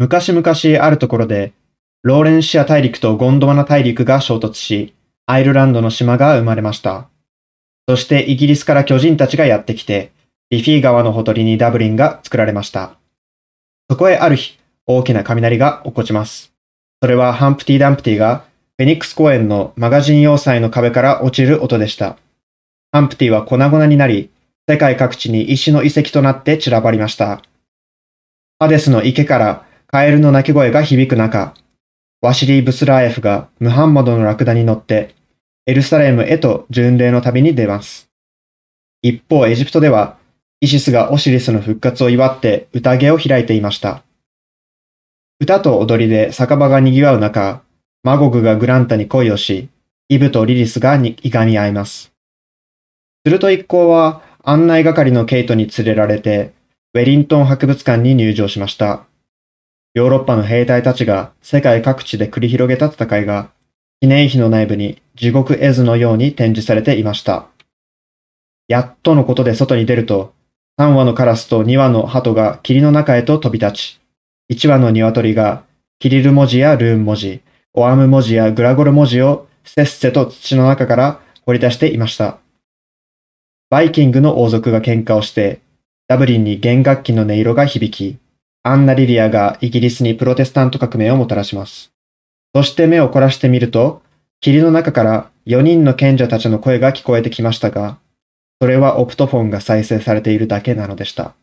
昔々あるところで、ローレンシア大陸とゴンドワナ大陸が衝突し、アイルランドの島が生まれました。そしてイギリスから巨人たちがやってきて、リフィー川のほとりにダブリンが作られました。そこへある日、大きな雷が起こちます。それはハンプティ・ダンプティがフェニックス公園のマガジン要塞の壁から落ちる音でした。ハンプティは粉々になり、世界各地に石の遺跡となって散らばりました。アデスの池からカエルの鳴き声が響く中、ワシリー・ブスラーエフがムハンマドのラクダに乗ってエルサレムへと巡礼の旅に出ます。一方、エジプトでは、イシスがオシリスの復活を祝って宴を開いていました。歌と踊りで酒場が賑わう中、マゴグがグランタに恋をし、イブとリリスがいがみ合います。すると一行は案内係のケイトに連れられて、ウェリントン博物館に入場しました。ヨーロッパの兵隊たちが世界各地で繰り広げた戦いが、記念碑の内部に地獄絵図のように展示されていました。やっとのことで外に出ると、3羽のカラスと2羽の鳩が霧の中へと飛び立ち、1羽の鶏がキリル文字やルーン文字、オアム文字やグラゴル文字をせっせと土の中から掘り出していました。バイキングの王族が喧嘩をして、ダブリンに弦楽器の音色が響き、アンナ・リリアがイギリスにプロテスタント革命をもたらします。そして目を凝らしてみると、霧の中から4人の賢者たちの声が聞こえてきましたが、それはオプトフォンが再生されているだけなのでした。